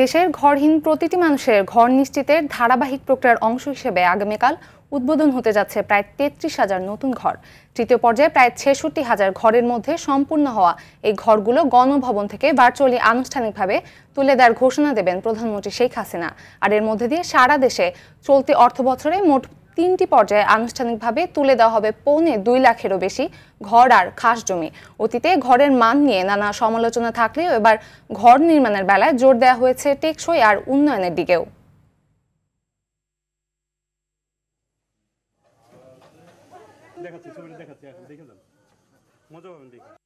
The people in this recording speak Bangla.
দেশের ঘরহীন প্রতিটি মানুষের ঘর নিশ্চিতের ধারাবাহিক প্রক্রিয়ার অংশ হিসেবে আগামীকাল উদ্বোধন হতে যাচ্ছে প্রায় তেত্রিশ হাজার নতুন ঘর তৃতীয় পর্যায়ে প্রায় ছেষট্টি হাজার ঘরের মধ্যে সম্পূর্ণ হওয়া এই ঘরগুলো গণভবন থেকে ভার্চুয়ালি আনুষ্ঠানিকভাবে তুলে দেওয়ার ঘোষণা দেবেন প্রধানমন্ত্রী শেখ হাসিনা আর এর মধ্যে দিয়ে সারা দেশে চলতি অর্থবছরে মোট তিনটি পর্যায়ে আনুষ্ঠানিকভাবে তুলে দেওয়া হবে পৌনে দুই লাখেরও বেশি ঘর আর খাস জমি অতীতে ঘরের মান নিয়ে নানা সমালোচনা থাকলেও এবার ঘর নির্মাণের বেলায় জোর দেওয়া হয়েছে টেকসই আর উন্নয়নের দিকেও দেখাচ্ছি ছবিটা দেখাচ্ছি দেখে যান মজা পাবেন দেখে